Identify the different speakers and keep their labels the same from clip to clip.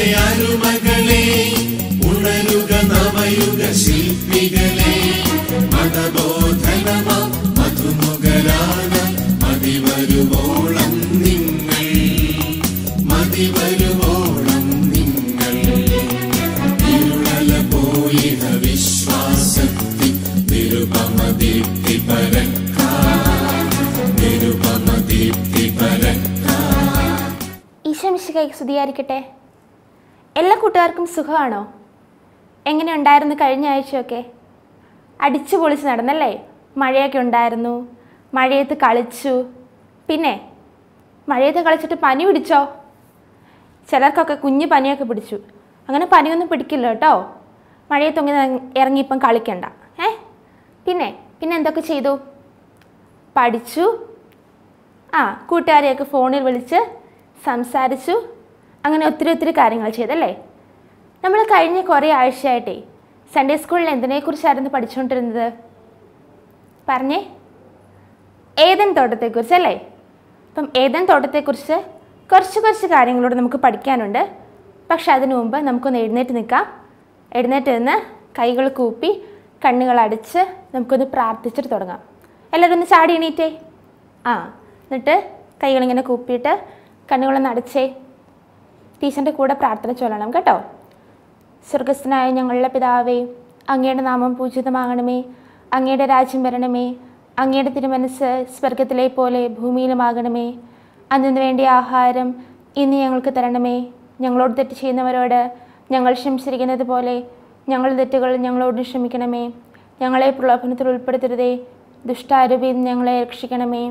Speaker 1: ദയാലുമകളെ ഉണരുക നവയുഗ ശില്പികളെ മതബോധനമ മധുമുഖരാന മതിവരുവോളം നിങ്ങൾ മതിവരുവോളം നിങ്ങൾ ഇരുളല പോയിഹ വിശ്വാസത്തിൽ നിരുപമ ദീപ്തി പരക്ക നിരുപമ ദീപ്തി പരക്ക ഈശ്വമിശികൈ സ്തുതിയായിരിക്കട്ടെ എല്ലാ കൂട്ടുകാർക്കും സുഖമാണോ എങ്ങനെ ഉണ്ടായിരുന്നു കഴിഞ്ഞ ആഴ്ചയൊക്കെ അടിച്ചു പൊളിച്ച് നടന്നല്ലേ മഴയൊക്കെ ഉണ്ടായിരുന്നു മഴയത്ത് കളിച്ചു പിന്നെ മഴയത്ത് കളിച്ചിട്ട് പനി പിടിച്ചോ ചിലർക്കൊക്കെ കുഞ്ഞ് പനിയൊക്കെ പിടിച്ചു അങ്ങനെ പനിയൊന്നും പിടിക്കില്ല കേട്ടോ മഴയത്തൊങ്ങി ഇറങ്ങി ഇപ്പം കളിക്കണ്ട ഏ പിന്നെ പിന്നെ എന്തൊക്കെ ചെയ്തു പഠിച്ചു ആ കൂട്ടുകാരെയൊക്കെ ഫോണിൽ വിളിച്ച് സംസാരിച്ചു അങ്ങനെ ഒത്തിരി ഒത്തിരി കാര്യങ്ങൾ ചെയ്തല്ലേ നമ്മൾ കഴിഞ്ഞ കുറേ ആഴ്ചയായിട്ടേ സൺഡേ സ്കൂളിൽ എന്തിനെക്കുറിച്ചായിരുന്നു പഠിച്ചുകൊണ്ടിരുന്നത് പറഞ്ഞേ ഏതൻ തോട്ടത്തെക്കുറിച്ച് അല്ലേ അപ്പം ഏതൻ തോട്ടത്തെക്കുറിച്ച് കുറച്ച് കുറച്ച് കാര്യങ്ങളോട് നമുക്ക് പഠിക്കാനുണ്ട് പക്ഷെ അതിനു മുമ്പ് നമുക്കൊന്ന് എഴുന്നേറ്റ് നിൽക്കാം എഴുന്നേറ്റ് നിന്ന് കൈകൾ കൂപ്പി കണ്ണുകൾ അടിച്ച് നമുക്കൊന്ന് പ്രാർത്ഥിച്ചിട്ട് തുടങ്ങാം എല്ലാവരും ഒന്ന് ചാടി എണീറ്റേ ആ എന്നിട്ട് കൈകളിങ്ങനെ കൂപ്പിയിട്ട് കണ്ണുകളൊന്ന് അടച്ചേ ടീച്ചറിൻ്റെ കൂടെ പ്രാർത്ഥന ചൊല്ലണം കേട്ടോ സ്വർഗസ്ഥനായ ഞങ്ങളുടെ പിതാവേ അങ്ങയുടെ നാമം പൂജിതമാകണമേ അങ്ങയുടെ രാജ്യം വരണമേ അങ്ങയുടെ തിരുമനസ് സ്വർഗത്തിലെ പോലെ ഭൂമിയിലുമാകണമേ അതിനു വേണ്ടി ആഹാരം ഇന്ന് ഞങ്ങൾക്ക് തരണമേ ഞങ്ങളോട് തെറ്റ് ചെയ്യുന്നവരോട് ഞങ്ങൾ ക്ഷമിച്ചിരിക്കുന്നത് പോലെ ഞങ്ങളുടെ തെറ്റുകൾ ഞങ്ങളോട് ക്ഷമിക്കണമേ ഞങ്ങളെ പ്രലോഭനത്തിൽ ഉൾപ്പെടുത്തരുതേ ദുഷ്ടാരൂപിയിൽ ഞങ്ങളെ രക്ഷിക്കണമേ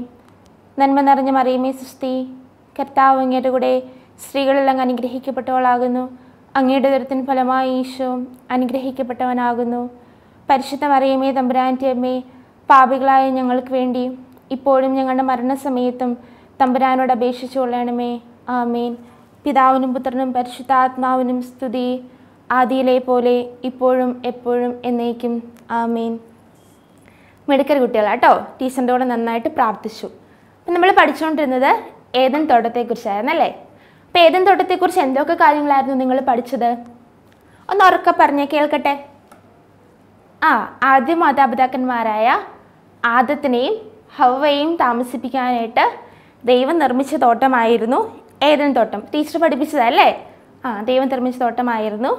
Speaker 1: നന്മ നിറഞ്ഞ മറിയുമേ സുസ്തി കർത്താവ് അങ്ങയുടെ കൂടെ സ്ത്രീകളെല്ലാം അനുഗ്രഹിക്കപ്പെട്ടവളാകുന്നു അങ്ങയുടെ ദുരത്തിന് ഫലമായി ഈശോ അനുഗ്രഹിക്കപ്പെട്ടവനാകുന്നു പരിശുദ്ധ മറിയമേ തമ്പുരാൻ്റെ അമ്മേ പാപികളായ ഞങ്ങൾക്ക് വേണ്ടി ഇപ്പോഴും ഞങ്ങളുടെ മരണസമയത്തും തമ്പുരാനോട് അപേക്ഷിച്ചുകൊള്ളണമേ ആമേൻ പിതാവിനും പുത്രനും പരിശുദ്ധാത്മാവിനും സ്തുതി ആദിയിലെ പോലെ ഇപ്പോഴും എപ്പോഴും എന്നേക്കും ആമേൻ മെഡിക്കൽ കുട്ടികളാട്ടോ ടീച്ചറിൻ്റെ കൂടെ നന്നായിട്ട് പ്രാർത്ഥിച്ചു അപ്പം നമ്മൾ പഠിച്ചുകൊണ്ടിരുന്നത് ഏതൻ തോട്ടത്തെക്കുറിച്ചായിരുന്നല്ലേ പേദന്തോട്ടത്തെക്കുറിച്ച് എന്തൊക്കെ കാര്യങ്ങളായിരുന്നു നിങ്ങൾ പഠിച്ചത് ഒന്ന് ഉറക്കെ പറഞ്ഞേ കേൾക്കട്ടെ ആ ആദ്യ മാതാപിതാക്കന്മാരായ ആദത്തിനെയും ഹവയെയും താമസിപ്പിക്കാനായിട്ട് ദൈവം നിർമ്മിച്ച തോട്ടമായിരുന്നു ഏതൻ തോട്ടം ടീച്ചർ പഠിപ്പിച്ചതല്ലേ ആ ദൈവം നിർമ്മിച്ച തോട്ടമായിരുന്നു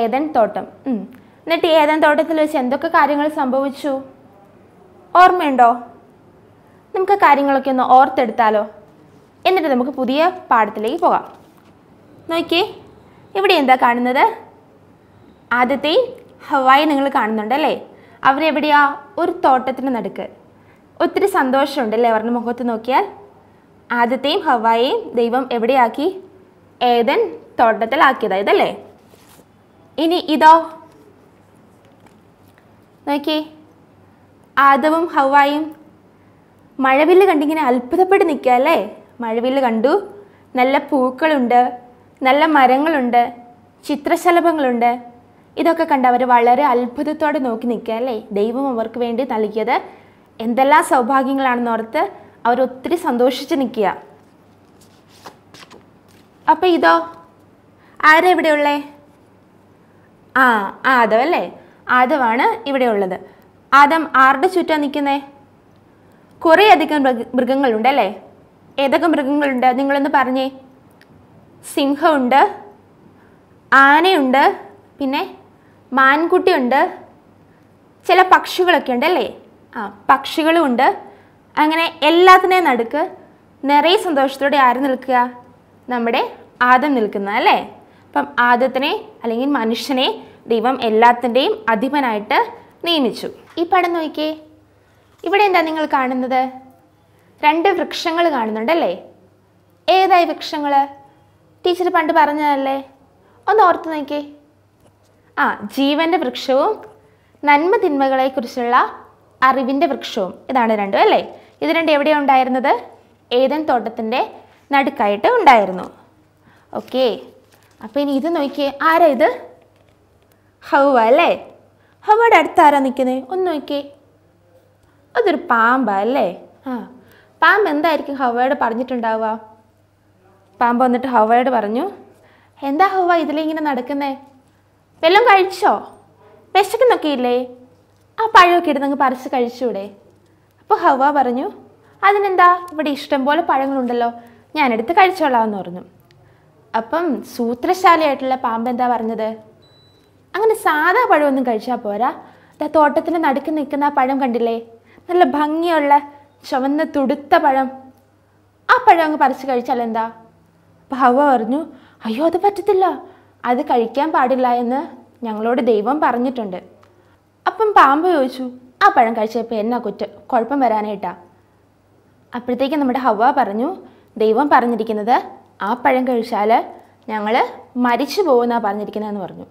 Speaker 1: ഏതൻ തോട്ടം എന്നിട്ട് ഏതൻ തോട്ടത്തിൽ വെച്ച് എന്തൊക്കെ കാര്യങ്ങൾ സംഭവിച്ചു ഓർമ്മയുണ്ടോ നമുക്ക് കാര്യങ്ങളൊക്കെ ഒന്ന് ഓർത്തെടുത്താലോ എന്നിട്ട് നമുക്ക് പുതിയ പാഠത്തിലേക്ക് പോകാം നോക്കിയേ ഇവിടെ എന്താ കാണുന്നത് ആദ്യത്തെ ഹവായി നിങ്ങൾ കാണുന്നുണ്ട് അല്ലേ അവരെവിടെയാ ഒരു തോട്ടത്തിൻ്റെ നടുക്ക് ഒത്തിരി സന്തോഷമുണ്ട് അല്ലേ അവരുടെ മുഖത്ത് നോക്കിയാൽ ആദ്യത്തെയും ഹവായേയും ദൈവം എവിടെയാക്കി ഏതൻ തോട്ടത്തിലാക്കിയതായത് അല്ലേ ഇനി ഇതോ നോക്കിയേ ആദവും ഹവായും മഴവില് കണ്ടിങ്ങനെ അത്ഭുതപ്പെട്ട് നിൽക്കുക അല്ലേ മഴവിൽ കണ്ടു നല്ല പൂക്കളുണ്ട് നല്ല മരങ്ങളുണ്ട് ചിത്രശലഭങ്ങളുണ്ട് ഇതൊക്കെ കണ്ട് അവർ വളരെ അത്ഭുതത്തോടെ നോക്കി നിൽക്കുക അല്ലേ ദൈവം അവർക്ക് വേണ്ടി നൽകിയത് എന്തെല്ലാം സൗഭാഗ്യങ്ങളാണെന്ന് ഓർത്ത് അവർ ഒത്തിരി സന്തോഷിച്ച് നിൽക്കുക അപ്പോൾ ഇതോ ആരാ ഇവിടെയുള്ളേ ആ ആദവ് അല്ലേ ആദവാണ് ഇവിടെയുള്ളത് ആദം ആരുടെ ചുറ്റാണ് നിൽക്കുന്നേ കുറേയധികം അല്ലേ ഏതൊക്കെ മൃഗങ്ങളുണ്ട് നിങ്ങളൊന്ന് പറഞ്ഞേ സിംഹമുണ്ട് ആനയുണ്ട് പിന്നെ മാൻകുട്ടിയുണ്ട് ചില പക്ഷികളൊക്കെ ഉണ്ട് അല്ലേ ആ പക്ഷികളും ഉണ്ട് അങ്ങനെ എല്ലാത്തിനെയും നടുക്ക് നിറയെ സന്തോഷത്തോടെ ആര് നിൽക്കുക നമ്മുടെ ആദം നിൽക്കുന്ന അല്ലേ അപ്പം ആദത്തിനെ അല്ലെങ്കിൽ മനുഷ്യനെ ദൈവം എല്ലാത്തിൻ്റെയും അധിപനായിട്ട് നിയമിച്ചു ഈ പടം നോക്കിയേ ഇവിടെ എന്താ നിങ്ങൾ കാണുന്നത് രണ്ട് വൃക്ഷങ്ങൾ കാണുന്നുണ്ടല്ലേ ഏതായി വൃക്ഷങ്ങൾ ടീച്ചർ പണ്ട് പറഞ്ഞതല്ലേ ഒന്ന് ഓർത്ത് നോക്കിയേ ആ ജീവൻ്റെ വൃക്ഷവും നന്മ തിന്മകളെക്കുറിച്ചുള്ള അറിവിൻ്റെ വൃക്ഷവും ഇതാണ് രണ്ടും അല്ലേ ഇത് രണ്ടും എവിടെയാണ് ഉണ്ടായിരുന്നത് ഏതൻ തോട്ടത്തിൻ്റെ നടുക്കായിട്ട് ഉണ്ടായിരുന്നു ഓക്കെ അപ്പോൾ ഇനി ഇത് നോക്കിയേ ആരാ ഇത് ഹവ അല്ലേ ഹവയുടെ അടുത്ത് ആരാ നിൽക്കുന്നത് ഒന്ന് നോക്കിയേ അതൊരു പാമ്പ അല്ലേ ആ പാമ്പ് എന്തായിരിക്കും ഹവയോട് പറഞ്ഞിട്ടുണ്ടാവുക പാമ്പ് വന്നിട്ട് ഹവയോട് പറഞ്ഞു എന്താ ഹവ ഇതിലിങ്ങനെ നടക്കുന്നേ വെല്ലം കഴിച്ചോ വിശക്കുന്നൊക്കെ ഇല്ലേ ആ പഴമൊക്കെ എടുത്ത് പറിച്ച് കഴിച്ചൂടെ അപ്പോൾ ഹവ പറഞ്ഞു അതിനെന്താ ഇവിടെ ഇഷ്ടം പോലെ പഴങ്ങളുണ്ടല്ലോ ഞാനെടുത്ത് കഴിച്ചോളാം എന്ന് പറഞ്ഞു അപ്പം സൂത്രശാലയായിട്ടുള്ള പാമ്പ് എന്താ പറഞ്ഞത് അങ്ങനെ സാധാ പഴമൊന്നും കഴിച്ചാൽ പോരാ തോട്ടത്തിൻ്റെ നടുക്ക് നിൽക്കുന്ന ആ പഴം കണ്ടില്ലേ നല്ല ഭംഗിയുള്ള ചുവന്ന തുടുത്ത പഴം ആ പഴം അങ്ങ് പറിച്ചു കഴിച്ചാൽ എന്താ ഭവ പറഞ്ഞു അയ്യോ അത് പറ്റത്തില്ല അത് കഴിക്കാൻ പാടില്ല എന്ന് ഞങ്ങളോട് ദൈവം പറഞ്ഞിട്ടുണ്ട് അപ്പം പാമ്പ് ചോദിച്ചു ആ പഴം കഴിച്ചപ്പോൾ എന്നാ കുറ്റ കുഴപ്പം വരാനായിട്ടാ അപ്പോഴത്തേക്ക് നമ്മുടെ ഹവ പറഞ്ഞു ദൈവം പറഞ്ഞിരിക്കുന്നത് ആ പഴം കഴിച്ചാൽ ഞങ്ങൾ മരിച്ചു പോകുന്നാ പറഞ്ഞിരിക്കുന്നതെന്ന് പറഞ്ഞു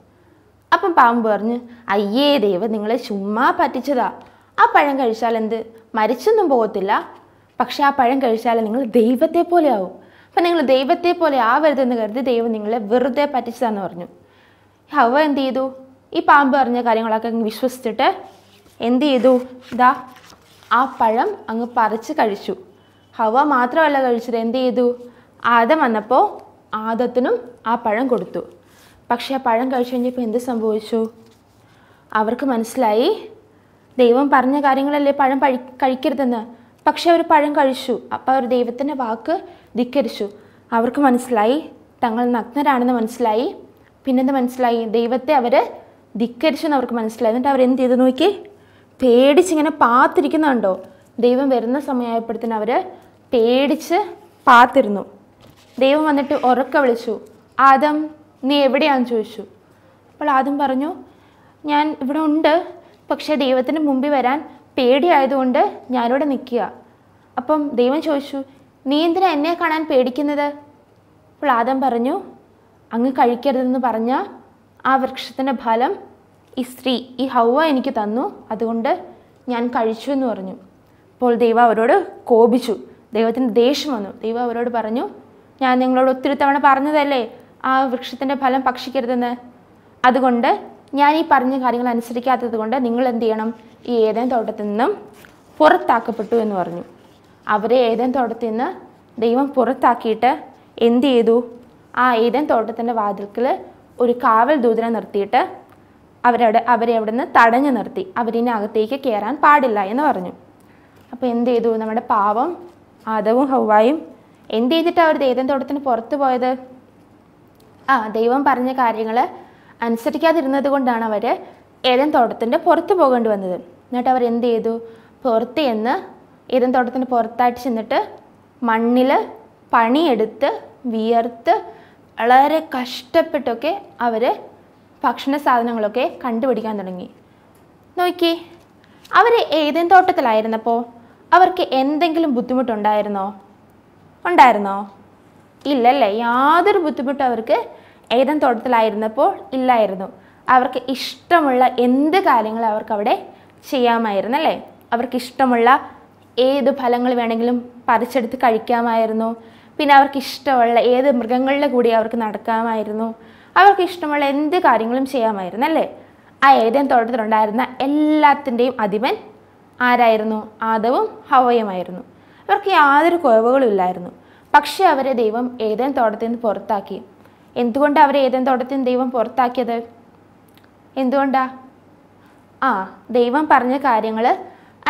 Speaker 1: അപ്പം പാമ്പ് പറഞ്ഞു അയ്യേ ദൈവം നിങ്ങളെ ചുമ്മാ പറ്റിച്ചതാ ആ പഴം കഴിച്ചാൽ എന്ത് മരിച്ചൊന്നും പോകത്തില്ല പക്ഷേ ആ പഴം കഴിച്ചാൽ നിങ്ങൾ ദൈവത്തെ പോലെ ആവും അപ്പം നിങ്ങൾ ദൈവത്തെ പോലെ ആവരുതെന്ന് കരുതി ദൈവം നിങ്ങളെ വെറുതെ പറ്റിച്ചതാന്ന് പറഞ്ഞു ഹവ എന്ത് ചെയ്തു ഈ പാമ്പ് പറഞ്ഞ കാര്യങ്ങളൊക്കെ അങ്ങ് വിശ്വസിച്ചിട്ട് എന്ത് ചെയ്തു ഇതാ ആ പഴം അങ്ങ് പറിച്ച് കഴിച്ചു ഹവ മാത്രമല്ല കഴിച്ചത് എന്ത് ചെയ്തു ആദം വന്നപ്പോൾ ആദത്തിനും ആ പഴം കൊടുത്തു പക്ഷേ ആ പഴം കഴിച്ചു കഴിഞ്ഞപ്പോൾ എന്ത് സംഭവിച്ചു അവർക്ക് മനസ്സിലായി ദൈവം പറഞ്ഞ കാര്യങ്ങളല്ലേ പഴം പഴി കഴിക്കരുതെന്ന് പക്ഷേ അവർ പഴം കഴിച്ചു അപ്പോൾ അവർ ദൈവത്തിൻ്റെ വാക്ക് ധിക്കരിച്ചു അവർക്ക് മനസ്സിലായി തങ്ങൾ നഗ്നരാണെന്ന് മനസ്സിലായി പിന്നെന്ത് മനസ്സിലായി ദൈവത്തെ അവർ ധിക്കരിച്ചു എന്ന് അവർക്ക് മനസ്സിലായി എന്നിട്ട് അവരെന്ത് ചെയ്ത് നോക്കി പേടിച്ചിങ്ങനെ പാത്തിരിക്കുന്നുണ്ടോ ദൈവം വരുന്ന സമയമായപ്പോഴത്തേന് അവർ പേടിച്ച് പാത്തിരുന്നു ദൈവം വന്നിട്ട് ഉറക്ക വിളിച്ചു ആദം നീ എവിടെയാണെന്ന് ചോദിച്ചു അപ്പോൾ ആദം പറഞ്ഞു ഞാൻ ഇവിടെ ഉണ്ട് പക്ഷേ ദൈവത്തിന് മുമ്പിൽ വരാൻ പേടിയായതുകൊണ്ട് ഞാനിവിടെ നിൽക്കുക അപ്പം ദൈവം ചോദിച്ചു നീ എന്തിനാ എന്നെ കാണാൻ പേടിക്കുന്നത് അപ്പോൾ ആദം പറഞ്ഞു അങ്ങ് കഴിക്കരുതെന്ന് പറഞ്ഞ ആ വൃക്ഷത്തിൻ്റെ ഫലം ഈ സ്ത്രീ ഈ ഹൗവ എനിക്ക് തന്നു അതുകൊണ്ട് ഞാൻ കഴിച്ചു എന്ന് പറഞ്ഞു അപ്പോൾ ദൈവം അവരോട് കോപിച്ചു ദൈവത്തിന് ദേഷ്യം വന്നു ദൈവം അവരോട് പറഞ്ഞു ഞാൻ നിങ്ങളോട് ഒത്തിരി തവണ പറഞ്ഞതല്ലേ ആ വൃക്ഷത്തിൻ്റെ ഫലം ഭക്ഷിക്കരുതെന്ന് അതുകൊണ്ട് ഞാൻ ഈ പറഞ്ഞ കാര്യങ്ങൾ അനുസരിക്കാത്തത് കൊണ്ട് നിങ്ങൾ എന്ത് ചെയ്യണം ഈ ഏതേൻ തോട്ടത്തിൽ നിന്നും പുറത്താക്കപ്പെട്ടു എന്ന് പറഞ്ഞു അവരെ ഏതേൻ തോട്ടത്തിൽ നിന്ന് ദൈവം പുറത്താക്കിയിട്ട് എന്ത് ചെയ്തു ആ ഏതേൻ തോട്ടത്തിൻ്റെ വാതിൽക്കിൽ ഒരു കാവൽ ദൂതനെ നിർത്തിയിട്ട് അവരവിടെ അവരെ അവിടെ നിന്ന് തടഞ്ഞു നിർത്തി അവരിനെ അകത്തേക്ക് കയറാൻ പാടില്ല എന്ന് പറഞ്ഞു അപ്പോൾ എന്ത് ചെയ്തു നമ്മുടെ പാവം ആദവും ഹൗവായും എന്ത് ചെയ്തിട്ട് അവർ ദൈവം തോട്ടത്തിന് പുറത്ത് പോയത് ആ ദൈവം പറഞ്ഞ കാര്യങ്ങൾ അനുസരിക്കാതിരുന്നത് കൊണ്ടാണ് അവർ ഏതൻ തോട്ടത്തിൻ്റെ പുറത്ത് പോകേണ്ടി വന്നത് എന്നിട്ട് അവർ എന്ത് ചെയ്തു പുറത്ത് ചെന്ന് ഏതൻ തോട്ടത്തിൻ്റെ പുറത്തായിട്ട് ചെന്നിട്ട് മണ്ണിൽ പണിയെടുത്ത് വിയർത്ത് വളരെ കഷ്ടപ്പെട്ടൊക്കെ അവർ ഭക്ഷണ സാധനങ്ങളൊക്കെ കണ്ടുപിടിക്കാൻ തുടങ്ങി നോക്കി അവർ ഏതൻ തോട്ടത്തിലായിരുന്നപ്പോൾ അവർക്ക് എന്തെങ്കിലും ബുദ്ധിമുട്ടുണ്ടായിരുന്നോ ഉണ്ടായിരുന്നോ ഇല്ലല്ലേ യാതൊരു ബുദ്ധിമുട്ടും അവർക്ക് ഏതൻ തോട്ടത്തിലായിരുന്നപ്പോൾ ഇല്ലായിരുന്നു അവർക്ക് ഇഷ്ടമുള്ള എന്ത് കാര്യങ്ങൾ അവർക്കവിടെ ചെയ്യാമായിരുന്നു അല്ലേ അവർക്ക് ഇഷ്ടമുള്ള ഏത് ഫലങ്ങൾ വേണമെങ്കിലും പറിച്ചെടുത്ത് കഴിക്കാമായിരുന്നു പിന്നെ അവർക്ക് ഇഷ്ടമുള്ള ഏത് മൃഗങ്ങളുടെ കൂടി അവർക്ക് നടക്കാമായിരുന്നു അവർക്ക് ഇഷ്ടമുള്ള എന്ത് കാര്യങ്ങളും ചെയ്യാമായിരുന്നു അല്ലേ ആ ഏതൻ തോട്ടത്തിലുണ്ടായിരുന്ന എല്ലാത്തിൻ്റെയും അധിപൻ ആരായിരുന്നു ആദവും ഹവയുമായിരുന്നു അവർക്ക് യാതൊരു കുറവുകളും ഇല്ലായിരുന്നു പക്ഷേ അവരെ ദൈവം ഏതെങ്കിലും തോട്ടത്തിൽ നിന്ന് പുറത്താക്കി എന്തുകൊണ്ട് അവരെ ഏതൻ തോട്ടത്തിൽ ദൈവം പുറത്താക്കിയത് എന്തുകൊണ്ടാ ആ ദൈവം പറഞ്ഞ കാര്യങ്ങൾ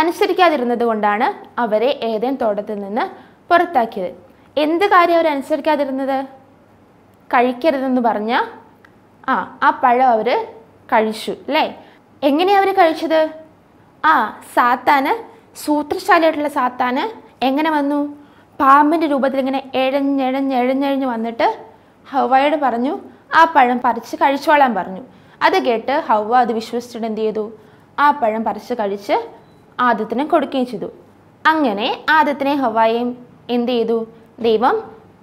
Speaker 1: അനുസരിക്കാതിരുന്നത് കൊണ്ടാണ് അവരെ ഏതൻ തോട്ടത്തിൽ നിന്ന് പുറത്താക്കിയത് എന്ത് കാര്യം അവർ അനുസരിക്കാതിരുന്നത് കഴിക്കരുതെന്ന് പറഞ്ഞ ആ ആ പഴം അവർ കഴിച്ചു അല്ലേ എങ്ങനെയാണ് അവർ കഴിച്ചത് ആ സാത്താന് സൂത്രശാലിയായിട്ടുള്ള സാത്താന് എങ്ങനെ വന്നു പാമ്പിൻ്റെ രൂപത്തിൽ ഇങ്ങനെ എഴഞ്ഞെഴഞ്ഞെഴഞ്ഞെഴഞ്ഞ് വന്നിട്ട് ഹവ്വയോട് പറഞ്ഞു ആ പഴം പറിച്ച് കഴിച്ചോളാൻ പറഞ്ഞു അത് കേട്ട് ഹവ്വ അത് വിശ്വസിച്ചിട്ട് എന്ത് ചെയ്തു ആ പഴം പറിച്ച് കഴിച്ച് ആദത്തിനെ കൊടുക്കുകയും ചെയ്തു അങ്ങനെ ആദത്തിനെ ഹവായും എന്ത് ചെയ്തു ദൈവം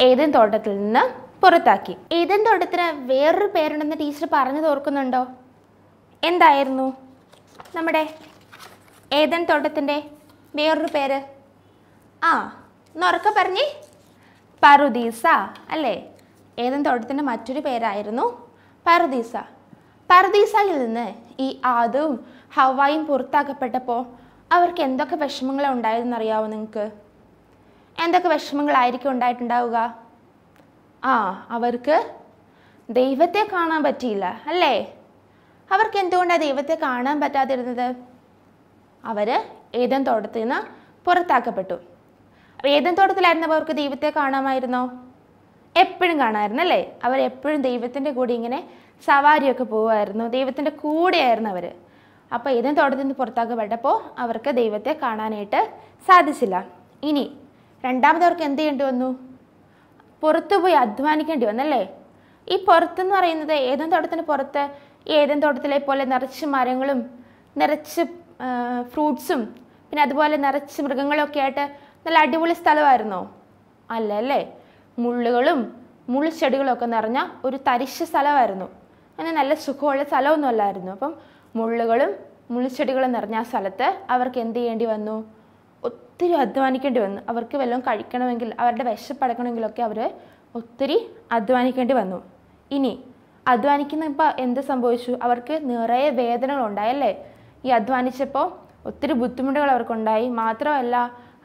Speaker 1: ഏതൻ തോട്ടത്തിൽ നിന്ന് പുറത്താക്കി ഏതൻ തോട്ടത്തിന് വേറൊരു പേരുണ്ടെന്ന് ടീച്ചർ പറഞ്ഞു തോർക്കുന്നുണ്ടോ എന്തായിരുന്നു നമ്മുടെ ഏതൻ തോട്ടത്തിൻ്റെ വേറൊരു പേര് ആ എന്നൊറക്കെ പറഞ്ഞേ പറുദീസ അല്ലേ ഏതൻ തോട്ടത്തിൻ്റെ മറ്റൊരു പേരായിരുന്നു പർദീസ പർദീസയിൽ നിന്ന് ഈ ആദവും ഹവായും പുറത്താക്കപ്പെട്ടപ്പോൾ അവർക്ക് എന്തൊക്കെ വിഷമങ്ങളാണ് അറിയാവോ നിങ്ങൾക്ക് എന്തൊക്കെ വിഷമങ്ങളായിരിക്കും ഉണ്ടായിട്ടുണ്ടാവുക ആ അവർക്ക് ദൈവത്തെ കാണാൻ പറ്റിയില്ല അല്ലേ അവർക്ക് എന്തുകൊണ്ടാണ് ദൈവത്തെ കാണാൻ പറ്റാതിരുന്നത് അവർ ഏതൻ തോട്ടത്തിൽ നിന്ന് പുറത്താക്കപ്പെട്ടു ഏതൻ തോട്ടത്തിലായിരുന്നപ്പോൾ അവർക്ക് ദൈവത്തെ കാണാമായിരുന്നോ എപ്പോഴും കാണാമായിരുന്നു അല്ലേ എപ്പോഴും ദൈവത്തിൻ്റെ കൂടെ ഇങ്ങനെ സവാരിയൊക്കെ പോകുമായിരുന്നു ദൈവത്തിൻ്റെ കൂടെയായിരുന്നു അവർ അപ്പോൾ ഇതിന് തോട്ടത്തിൽ നിന്ന് പുറത്താക്കപ്പെട്ടപ്പോൾ അവർക്ക് ദൈവത്തെ കാണാനായിട്ട് സാധിച്ചില്ല ഇനി രണ്ടാമതവർക്ക് എന്ത് ചെയ്യേണ്ടി വന്നു പുറത്തു പോയി അധ്വാനിക്കേണ്ടി വന്നല്ലേ ഈ പുറത്തെന്ന് പറയുന്നത് ഏതും തോട്ടത്തിന് പുറത്ത് ഏതും തോട്ടത്തിലെ പോലെ നിറച്ച് മരങ്ങളും നിറച്ച് ഫ്രൂട്ട്സും പിന്നെ അതുപോലെ നിറച്ച് മൃഗങ്ങളൊക്കെ ആയിട്ട് നല്ല അടിപൊളി സ്ഥലമായിരുന്നോ അല്ല അല്ലേ മുള്ളുകളും മുൾച്ചെടികളൊക്കെ നിറഞ്ഞ ഒരു തരിശ സ്ഥലമായിരുന്നു അങ്ങനെ നല്ല സുഖമുള്ള സ്ഥലമൊന്നും അല്ലായിരുന്നു അപ്പം മുള്ളുകളും മുൾച്ചെടികളും നിറഞ്ഞ ആ സ്ഥലത്ത് അവർക്ക് എന്ത് ചെയ്യേണ്ടി വന്നു ഒത്തിരി അധ്വാനിക്കേണ്ടി വന്നു അവർക്ക് വല്ലതും കഴിക്കണമെങ്കിൽ അവരുടെ വിശപ്പടക്കണമെങ്കിലൊക്കെ അവർ ഒത്തിരി അധ്വാനിക്കേണ്ടി വന്നു ഇനി അധ്വാനിക്കുന്നപ്പോൾ എന്ത് സംഭവിച്ചു അവർക്ക് നിറയെ വേദനകളുണ്ടായല്ലേ ഈ അധ്വാനിച്ചപ്പോൾ ഒത്തിരി ബുദ്ധിമുട്ടുകൾ അവർക്കുണ്ടായി മാത്രമല്ല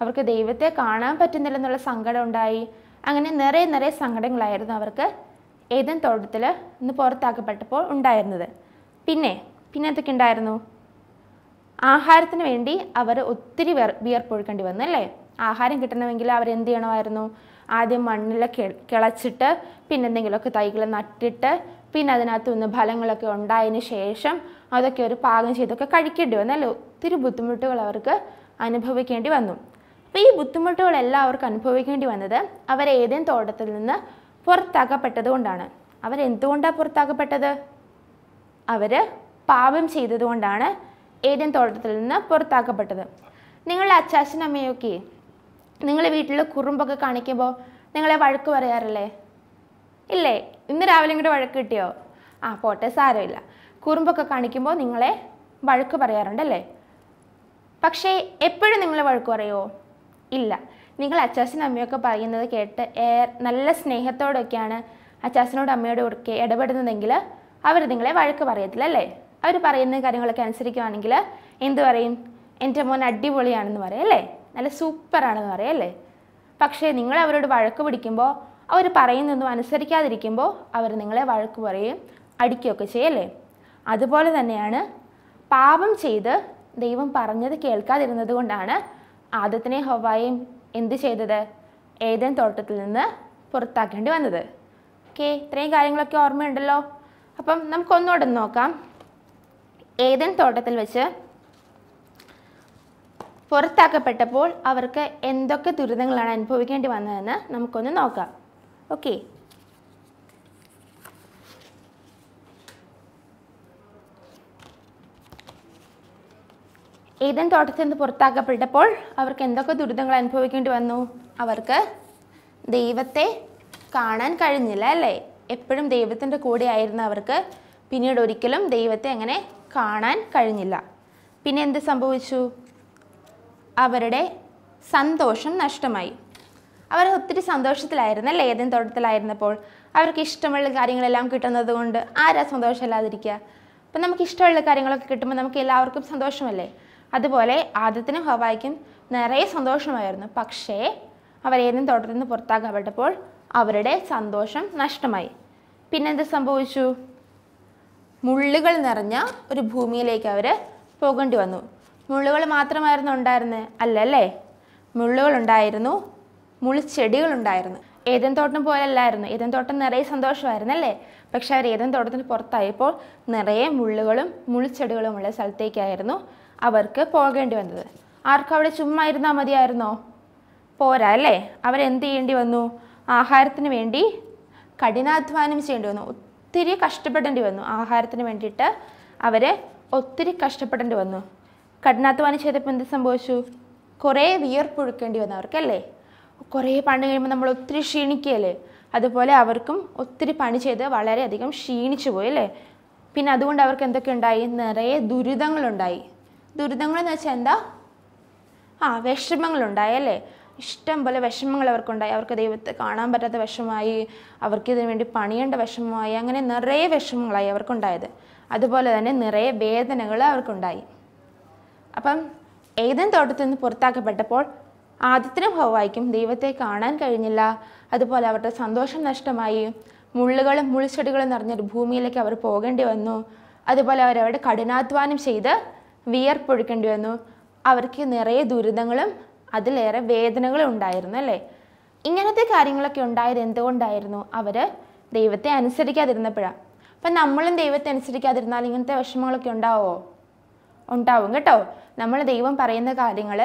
Speaker 1: അവർക്ക് ദൈവത്തെ കാണാൻ പറ്റുന്നില്ലെന്നുള്ള സങ്കടം ഉണ്ടായി അങ്ങനെ നിറയെ നിറയെ സങ്കടങ്ങളായിരുന്നു അവർക്ക് ഏതൻ തോട്ടത്തിൽ ഇന്ന് പുറത്താക്കപ്പെട്ടപ്പോൾ ഉണ്ടായിരുന്നത് പിന്നെ പിന്നെ എന്തൊക്കെ ഉണ്ടായിരുന്നു ആഹാരത്തിന് വേണ്ടി അവർ ഒത്തിരി വിയർ വിയർപ്പൊഴുക്കേണ്ടി വന്നു അല്ലേ ആഹാരം കിട്ടണമെങ്കിൽ അവർ എന്ത് ചെയ്യണമായിരുന്നു ആദ്യം മണ്ണിലെ കിളച്ചിട്ട് പിന്നെ എന്തെങ്കിലുമൊക്കെ തൈകൾ നട്ടിട്ട് പിന്നെ അതിനകത്ത് നിന്ന് ഫലങ്ങളൊക്കെ ഉണ്ടായതിന് ശേഷം അതൊക്കെ ഒരു പാകം ചെയ്തൊക്കെ കഴിക്കേണ്ടി വന്നു അല്ലേ ഒത്തിരി ബുദ്ധിമുട്ടുകൾ അവർക്ക് അനുഭവിക്കേണ്ടി വന്നു അപ്പോൾ ഈ ബുദ്ധിമുട്ടുകളെല്ലാം അവർക്ക് അനുഭവിക്കേണ്ടി വന്നത് അവർ ഏതെങ്കിലും തോട്ടത്തിൽ നിന്ന് പുറത്താക്കപ്പെട്ടത് കൊണ്ടാണ് അവരെന്തുകൊണ്ടാണ് പുറത്താക്കപ്പെട്ടത് അവർ പാപം ചെയ്തതുകൊണ്ടാണ് ഏതേൻ തോട്ടത്തിൽ നിന്ന് പുറത്താക്കപ്പെട്ടത് നിങ്ങളുടെ അച്ചാച്ചനമ്മയൊക്കെ നിങ്ങളെ വീട്ടിൽ കുറുമ്പൊക്കെ കാണിക്കുമ്പോൾ നിങ്ങളെ വഴക്ക് പറയാറില്ലേ ഇല്ലേ ഇന്ന് രാവിലെ ഇങ്ങോട്ട് വഴക്ക് കിട്ടിയോ ആ പോട്ടെ സാരമില്ല കുറുമ്പൊക്കെ കാണിക്കുമ്പോൾ നിങ്ങളെ വഴക്ക് പറയാറുണ്ടല്ലേ പക്ഷേ എപ്പോഴും നിങ്ങൾ വഴക്ക് പറയുമോ ഇല്ല നിങ്ങൾ അച്ചാച്ചനും അമ്മയൊക്കെ പറയുന്നത് കേട്ട് നല്ല സ്നേഹത്തോടൊക്കെയാണ് അച്ചാച്ചനോട് അമ്മയോടും ഒക്കെ ഇടപെടുന്നതെങ്കിൽ അവർ നിങ്ങളെ വഴക്ക് പറയത്തില്ല അല്ലേ അവർ പറയുന്ന കാര്യങ്ങളൊക്കെ അനുസരിക്കുകയാണെങ്കിൽ എന്ത് പറയും എൻ്റെ മോൻ അടിപൊളിയാണെന്ന് പറയാം അല്ലേ നല്ല സൂപ്പറാണെന്ന് പറയാം അല്ലേ പക്ഷേ നിങ്ങൾ അവരോട് വഴക്ക് പിടിക്കുമ്പോൾ അവർ പറയുന്നൊന്നും അനുസരിക്കാതിരിക്കുമ്പോൾ അവർ നിങ്ങളെ വഴക്ക് പറയും അടിക്കുകയൊക്കെ ചെയ്യല്ലേ അതുപോലെ തന്നെയാണ് പാപം ചെയ്ത് ദൈവം പറഞ്ഞത് കേൾക്കാതിരുന്നത് കൊണ്ടാണ് ആദത്തിനെ ഹവായും എന്ത് ചെയ്തത് ഏതൻ തോട്ടത്തിൽ നിന്ന് പുറത്താക്കേണ്ടി വന്നത് ഓക്കെ ഇത്രയും കാര്യങ്ങളൊക്കെ ഓർമ്മയുണ്ടല്ലോ അപ്പം നമുക്കൊന്നുകൂടെ നോക്കാം ഏതൻ തോട്ടത്തിൽ വെച്ച് പുറത്താക്കപ്പെട്ടപ്പോൾ അവർക്ക് എന്തൊക്കെ ദുരിതങ്ങളാണ് അനുഭവിക്കേണ്ടി വന്നതെന്ന് നമുക്കൊന്ന് നോക്കാം ഓക്കെ ഏതൻ തോട്ടത്തിൽ നിന്ന് പുറത്താക്കപ്പെട്ടപ്പോൾ അവർക്ക് എന്തൊക്കെ ദുരിതങ്ങൾ അനുഭവിക്കേണ്ടി വന്നു അവർക്ക് ദൈവത്തെ കാണാൻ കഴിഞ്ഞില്ല അല്ലേ എപ്പോഴും ദൈവത്തിൻ്റെ കൂടെ ആയിരുന്നു അവർക്ക് പിന്നീട് ഒരിക്കലും ദൈവത്തെ അങ്ങനെ കാണാൻ കഴിഞ്ഞില്ല പിന്നെ എന്ത് സംഭവിച്ചു അവരുടെ സന്തോഷം നഷ്ടമായി അവർ ഒത്തിരി സന്തോഷത്തിലായിരുന്നു അല്ലേ ഏതെങ്കിലും തോട്ടത്തിലായിരുന്നപ്പോൾ അവർക്ക് ഇഷ്ടമുള്ള കാര്യങ്ങളെല്ലാം കിട്ടുന്നത് കൊണ്ട് ആരാ സന്തോഷമില്ലാതിരിക്കുക അപ്പം നമുക്ക് ഇഷ്ടമുള്ള കാര്യങ്ങളൊക്കെ കിട്ടുമ്പോൾ നമുക്ക് എല്ലാവർക്കും സന്തോഷമല്ലേ അതുപോലെ ആദ്യത്തിനും ഹവായിക്കും നിറയെ സന്തോഷമായിരുന്നു പക്ഷേ അവരേതും തോട്ടത്തിൽ നിന്ന് പുറത്താക്കപ്പെട്ടപ്പോൾ അവരുടെ സന്തോഷം നഷ്ടമായി പിന്നെന്ത് സംഭവിച്ചു മുള്ളുകൾ നിറഞ്ഞ ഒരു ഭൂമിയിലേക്ക് അവർ പോകേണ്ടി വന്നു മുള്ളുകൾ മാത്രമായിരുന്നു ഉണ്ടായിരുന്നത് അല്ലല്ലേ മുള്ളുകൾ ഉണ്ടായിരുന്നു മുളിച്ചെടികൾ ഉണ്ടായിരുന്നു ഏതൻ തോട്ടം അല്ലായിരുന്നു ഏതൻ തോട്ടം നിറയെ അല്ലേ പക്ഷെ അവർ ഏതൻ തോട്ടത്തിന് പുറത്തായപ്പോൾ നിറയെ മുള്ളുകളും ഉള്ള സ്ഥലത്തേക്കായിരുന്നു അവർക്ക് പോകേണ്ടി വന്നത് ആർക്കും അവിടെ ചുമ്മാ ഇരുന്നാൽ മതിയായിരുന്നോ പോരാ അല്ലേ അവരെന്ത് ചെയ്യേണ്ടി വന്നു ആഹാരത്തിന് വേണ്ടി കഠിനാധ്വാനം ചെയ്യേണ്ടി വന്നു ഒത്തിരി കഷ്ടപ്പെടേണ്ടി വന്നു ആഹാരത്തിന് വേണ്ടിയിട്ട് അവർ ഒത്തിരി കഷ്ടപ്പെടേണ്ടി വന്നു കഠിനാധ്വാനം ചെയ്തപ്പോൾ എന്ത് സംഭവിച്ചു കുറേ വിയർപ്പൊഴുക്കേണ്ടി വന്നു അവർക്കല്ലേ കുറേ പണി കഴിയുമ്പോൾ നമ്മൾ ഒത്തിരി ക്ഷീണിക്കുകയല്ലേ അതുപോലെ അവർക്കും ഒത്തിരി പണി ചെയ്ത് വളരെയധികം ക്ഷീണിച്ചു പോയി അല്ലേ പിന്നെ അതുകൊണ്ട് അവർക്ക് എന്തൊക്കെ ഉണ്ടായി നിറയെ ദുരിതങ്ങളുണ്ടായി എന്ന് വെച്ചാൽ എന്താ ആ വിഷമങ്ങളുണ്ടായി അല്ലേ ഇഷ്ടം പോലെ വിഷമങ്ങൾ അവർക്കുണ്ടായി അവർക്ക് ദൈവത്തെ കാണാൻ പറ്റാത്ത വിഷമമായി അവർക്ക് ഇതിനു വേണ്ടി പണിയേണ്ട വിഷമമായി അങ്ങനെ നിറയെ വിഷമങ്ങളായി അവർക്കുണ്ടായത് അതുപോലെ തന്നെ നിറയെ വേദനകൾ അവർക്കുണ്ടായി അപ്പം ഏതൻ തോട്ടത്തിൽ നിന്ന് പുറത്താക്കപ്പെട്ടപ്പോൾ ആദ്യത്തിനും ഹവായിക്കും ദൈവത്തെ കാണാൻ കഴിഞ്ഞില്ല അതുപോലെ അവരുടെ സന്തോഷം നഷ്ടമായി മുള്ളുകളും മുൾച്ചെടികളും നിറഞ്ഞൊരു ഭൂമിയിലേക്ക് അവർ പോകേണ്ടി വന്നു അതുപോലെ അവരവരുടെ കഠിനാധ്വാനം ചെയ്ത് വിയർപ്പൊഴുക്കേണ്ടി വന്നു അവർക്ക് നിറയെ ദുരിതങ്ങളും അതിലേറെ വേദനകളും ഉണ്ടായിരുന്നു അല്ലേ ഇങ്ങനത്തെ കാര്യങ്ങളൊക്കെ ഉണ്ടായത് എന്തുകൊണ്ടായിരുന്നു അവർ ദൈവത്തെ അനുസരിക്കാതിരുന്നപ്പോഴാണ് അപ്പം നമ്മളും ദൈവത്തെ അനുസരിക്കാതിരുന്നാൽ ഇങ്ങനത്തെ വിഷമങ്ങളൊക്കെ ഉണ്ടാവോ ഉണ്ടാവും കേട്ടോ നമ്മൾ ദൈവം പറയുന്ന കാര്യങ്ങൾ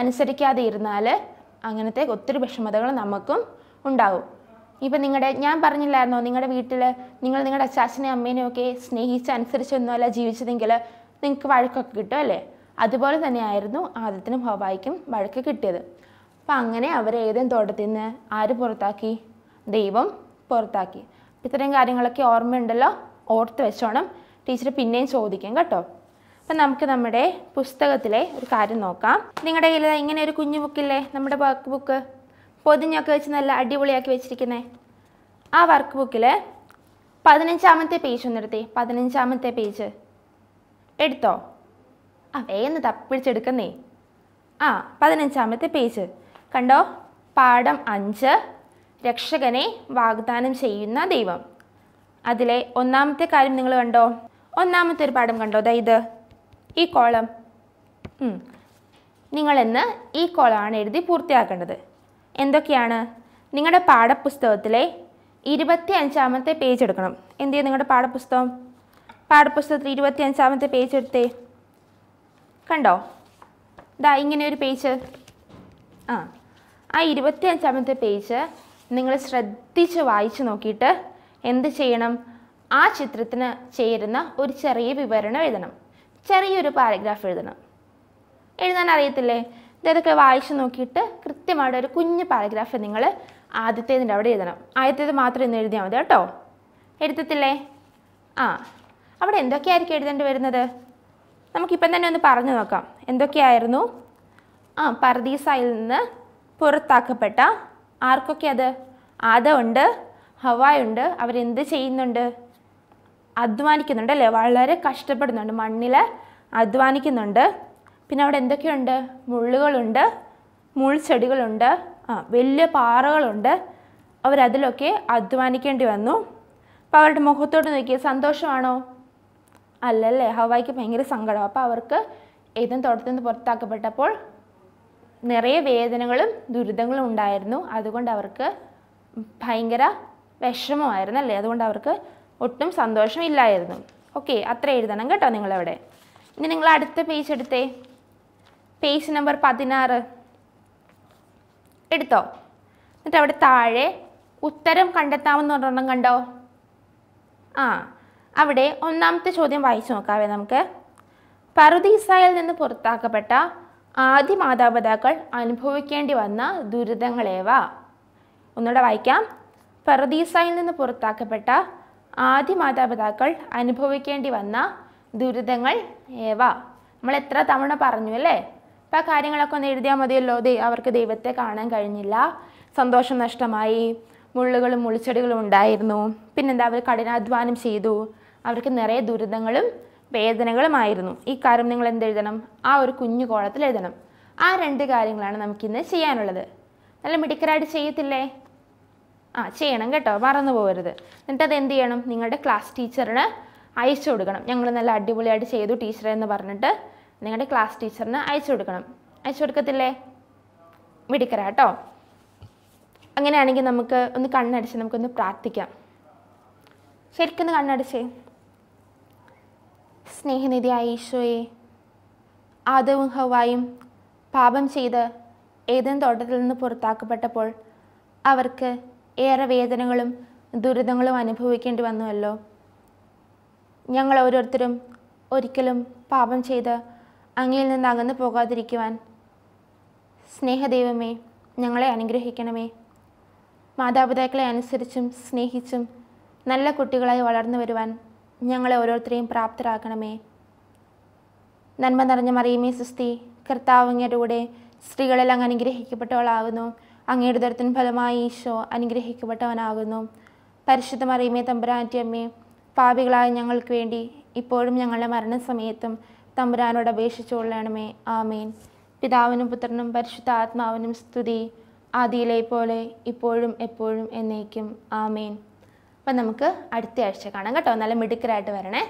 Speaker 1: അനുസരിക്കാതെ ഇരുന്നാൽ അങ്ങനത്തെ ഒത്തിരി വിഷമതകൾ നമുക്കും ഉണ്ടാവും ഇപ്പം നിങ്ങളുടെ ഞാൻ പറഞ്ഞില്ലായിരുന്നോ നിങ്ങളുടെ വീട്ടിൽ നിങ്ങൾ നിങ്ങളുടെ അച്ചാച്ചനെയും അമ്മേനെയും ഒക്കെ സ്നേഹിച്ച് അനുസരിച്ചൊന്നുമല്ല ജീവിച്ചതെങ്കിൽ നിങ്ങൾക്ക് വഴക്കൊക്കെ കിട്ടും അല്ലേ അതുപോലെ തന്നെയായിരുന്നു ആദത്തിനും ഹവായിക്കും വഴക്ക് കിട്ടിയത് അപ്പം അങ്ങനെ അവരെ ഏതെങ്കിലും തോട്ടത്തിൽ നിന്ന് ആര് പുറത്താക്കി ദൈവം പുറത്താക്കി ഇത്രയും കാര്യങ്ങളൊക്കെ ഓർമ്മയുണ്ടല്ലോ ഓർത്ത് വെച്ചോണം ടീച്ചർ പിന്നെയും ചോദിക്കും കേട്ടോ അപ്പം നമുക്ക് നമ്മുടെ പുസ്തകത്തിലെ ഒരു കാര്യം നോക്കാം നിങ്ങളുടെ കയ്യിൽ ഇങ്ങനെ ഒരു കുഞ്ഞു ബുക്കില്ലേ നമ്മുടെ വർക്ക് ബുക്ക് പൊതിഞ്ഞൊക്കെ വെച്ച് നല്ല അടിപൊളിയാക്കി വെച്ചിരിക്കുന്നേ ആ വർക്ക് ബുക്കിൽ പതിനഞ്ചാമത്തെ പേജ് ഒന്ന് പതിനഞ്ചാമത്തെ പേജ് എടുത്തോ ആ വേഗം തപ്പിടിച്ചെടുക്കുന്നേ ആ പതിനഞ്ചാമത്തെ പേജ് കണ്ടോ പാഠം അഞ്ച് രക്ഷകനെ വാഗ്ദാനം ചെയ്യുന്ന ദൈവം അതിലെ ഒന്നാമത്തെ കാര്യം നിങ്ങൾ കണ്ടോ ഒന്നാമത്തെ ഒരു പാഠം കണ്ടോ ദാ ഇത് ഈ കോളം നിങ്ങളെന്ന് ഈ കോളമാണ് എഴുതി പൂർത്തിയാക്കേണ്ടത് എന്തൊക്കെയാണ് നിങ്ങളുടെ പാഠപുസ്തകത്തിലെ ഇരുപത്തി അഞ്ചാമത്തെ പേജ് എടുക്കണം എന്ത് ചെയ്യും നിങ്ങളുടെ പാഠപുസ്തകം പാഠപുസ്തകത്തിൽ ഇരുപത്തി അഞ്ചാമത്തെ പേജ് എടുത്തേ കണ്ടോ ദാ ഇങ്ങനെ ഒരു പേജ് ആ ആ ഇരുപത്തി അഞ്ചാമത്തെ പേജ് നിങ്ങൾ ശ്രദ്ധിച്ച് വായിച്ചു നോക്കിയിട്ട് എന്ത് ചെയ്യണം ആ ചിത്രത്തിന് ചേരുന്ന ഒരു ചെറിയ വിവരണം എഴുതണം ചെറിയൊരു പാരഗ്രാഫ് എഴുതണം എഴുതാൻ അറിയത്തില്ലേ ഇതൊക്കെ വായിച്ചു നോക്കിയിട്ട് കൃത്യമായിട്ട് ഒരു കുഞ്ഞ് പാരഗ്രാഫ് നിങ്ങൾ ആദ്യത്തേതിൻ്റെ അവിടെ എഴുതണം ആദ്യത്തേത് മാത്രം ഇന്ന് എഴുതിയാൽ മതി കേട്ടോ എഴുതത്തില്ലേ ആ അവിടെ എന്തൊക്കെയായിരിക്കും എഴുതേണ്ടി വരുന്നത് നമുക്കിപ്പം തന്നെ ഒന്ന് പറഞ്ഞു നോക്കാം എന്തൊക്കെയായിരുന്നു ആ പർദീസയിൽ നിന്ന് പുറത്താക്കപ്പെട്ട ആർക്കൊക്കെ അത് ആദമുണ്ട് ഹവായുണ്ട് അവരെന്ത് ചെയ്യുന്നുണ്ട് അധ്വാനിക്കുന്നുണ്ട് അല്ലേ വളരെ കഷ്ടപ്പെടുന്നുണ്ട് മണ്ണിൽ അധ്വാനിക്കുന്നുണ്ട് പിന്നെ അവിടെ എന്തൊക്കെയുണ്ട് മുള്ളുകളുണ്ട് മുൾച്ചെടികളുണ്ട് ആ വലിയ പാറകളുണ്ട് അവരതിലൊക്കെ അധ്വാനിക്കേണ്ടി വന്നു അപ്പോൾ അവരുടെ മുഖത്തോട്ട് നോക്കിയാൽ സന്തോഷമാണോ അല്ലല്ലേ ഹവായിക്ക് ഭയങ്കര സങ്കടം അപ്പോൾ അവർക്ക് ഏതും തോട്ടത്തിൽ നിന്ന് പുറത്താക്കപ്പെട്ടപ്പോൾ നിറയെ വേദനകളും ദുരിതങ്ങളും ഉണ്ടായിരുന്നു അതുകൊണ്ട് അവർക്ക് ഭയങ്കര വിഷമമായിരുന്നു അല്ലേ അതുകൊണ്ട് അവർക്ക് ഒട്ടും സന്തോഷമില്ലായിരുന്നു ഓക്കെ അത്ര എഴുതണം കേട്ടോ നിങ്ങളവിടെ ഇനി നിങ്ങൾ അടുത്ത പേജ് എടുത്തേ പേജ് നമ്പർ പതിനാറ് എടുത്തോ എന്നിട്ട് അവിടെ താഴെ ഉത്തരം കണ്ടെത്താമെന്ന് പറഞ്ഞെണ്ണം കണ്ടോ ആ അവിടെ ഒന്നാമത്തെ ചോദ്യം വായിച്ചു നോക്കാവേ നമുക്ക് പറുദീസായിൽ നിന്ന് പുറത്താക്കപ്പെട്ട ആദ്യ മാതാപിതാക്കൾ അനുഭവിക്കേണ്ടി വന്ന ദുരിതങ്ങളേവ ഒന്നുകൂടെ വായിക്കാം പറുദീസായിൽ നിന്ന് പുറത്താക്കപ്പെട്ട ആദ്യ മാതാപിതാക്കൾ അനുഭവിക്കേണ്ടി വന്ന ദുരിതങ്ങൾ ഏവ നമ്മൾ എത്ര തവണ പറഞ്ഞു അല്ലേ ഇപ്പം ആ കാര്യങ്ങളൊക്കെ ഒന്ന് എഴുതിയാൽ മതിയല്ലോ അവർക്ക് ദൈവത്തെ കാണാൻ കഴിഞ്ഞില്ല സന്തോഷം നഷ്ടമായി മുള്ളുകളും മുളിച്ചെടികളും ഉണ്ടായിരുന്നു പിന്നെന്താ അവർ കഠിനാധ്വാനം ചെയ്തു അവർക്ക് നിറയെ ദുരിതങ്ങളും വേദനകളുമായിരുന്നു ഈ കാര്യം നിങ്ങൾ എഴുതണം ആ ഒരു കുഞ്ഞു കോളത്തിൽ എഴുതണം ആ രണ്ട് കാര്യങ്ങളാണ് നമുക്കിന്ന് ചെയ്യാനുള്ളത് നല്ല മിടുക്കരായിട്ട് ചെയ്യത്തില്ലേ ആ ചെയ്യണം കേട്ടോ മറന്നു പോകരുത് എന്നിട്ട് അത് എന്ത് ചെയ്യണം നിങ്ങളുടെ ക്ലാസ് ടീച്ചറിന് അയച്ചു കൊടുക്കണം ഞങ്ങൾ നല്ല അടിപൊളിയായിട്ട് ചെയ്തു ടീച്ചറെ എന്ന് പറഞ്ഞിട്ട് നിങ്ങളുടെ ക്ലാസ് ടീച്ചറിന് അയച്ചു കൊടുക്കണം അയച്ചു കൊടുക്കത്തില്ലേ കേട്ടോ അങ്ങനെയാണെങ്കിൽ നമുക്ക് ഒന്ന് കണ്ണടിച്ച് നമുക്കൊന്ന് പ്രാർത്ഥിക്കാം ശരിക്കൊന്ന് കണ്ണടിച്ചേ സ്നേഹനിധിയായ ഈശോയെ ആദവും ഹവായും പാപം ചെയ്ത് ഏതൻ തോട്ടത്തിൽ നിന്ന് പുറത്താക്കപ്പെട്ടപ്പോൾ അവർക്ക് ഏറെ വേദനകളും ദുരിതങ്ങളും അനുഭവിക്കേണ്ടി വന്നുവല്ലോ ഞങ്ങൾ ഓരോരുത്തരും ഒരിക്കലും പാപം ചെയ്ത് അങ്ങയിൽ നിന്ന് അകന്നു പോകാതിരിക്കുവാൻ സ്നേഹദൈവമേ ഞങ്ങളെ അനുഗ്രഹിക്കണമേ മാതാപിതാക്കളെ അനുസരിച്ചും സ്നേഹിച്ചും നല്ല കുട്ടികളായി വളർന്നു വരുവാൻ ഞങ്ങളെ ഓരോരുത്തരെയും പ്രാപ്തരാക്കണമേ നന്മ നിറഞ്ഞ മറിയമേ സുസ്തി കർത്താവങ്ങയുടെ കൂടെ സ്ത്രീകളെല്ലാം അങ്ങ് അനുഗ്രഹിക്കപ്പെട്ടവളാകുന്നു അങ്ങയുടെ ദരത്തിന് ഫലമായി ഈശോ അനുഗ്രഹിക്കപ്പെട്ടവനാകുന്നു പരിശുദ്ധ മറിയമേ തമ്പുരാറ്റി അമ്മേ പാപികളായ ഞങ്ങൾക്ക് വേണ്ടി ഇപ്പോഴും ഞങ്ങളുടെ മരണസമയത്തും തമ്പുരാനോട് അപേക്ഷിച്ചുകൊള്ളണമേ ആമേൻ പിതാവിനും പുത്രനും പരിശുദ്ധ ആത്മാവിനും സ്തുതി ആദിയിലെ പോലെ ഇപ്പോഴും എപ്പോഴും എന്നേക്കും ആമേൻ അപ്പം നമുക്ക് അടുത്ത ആഴ്ച കാണാം കേട്ടോ നല്ല മിടുക്കരായിട്ട് വരണേ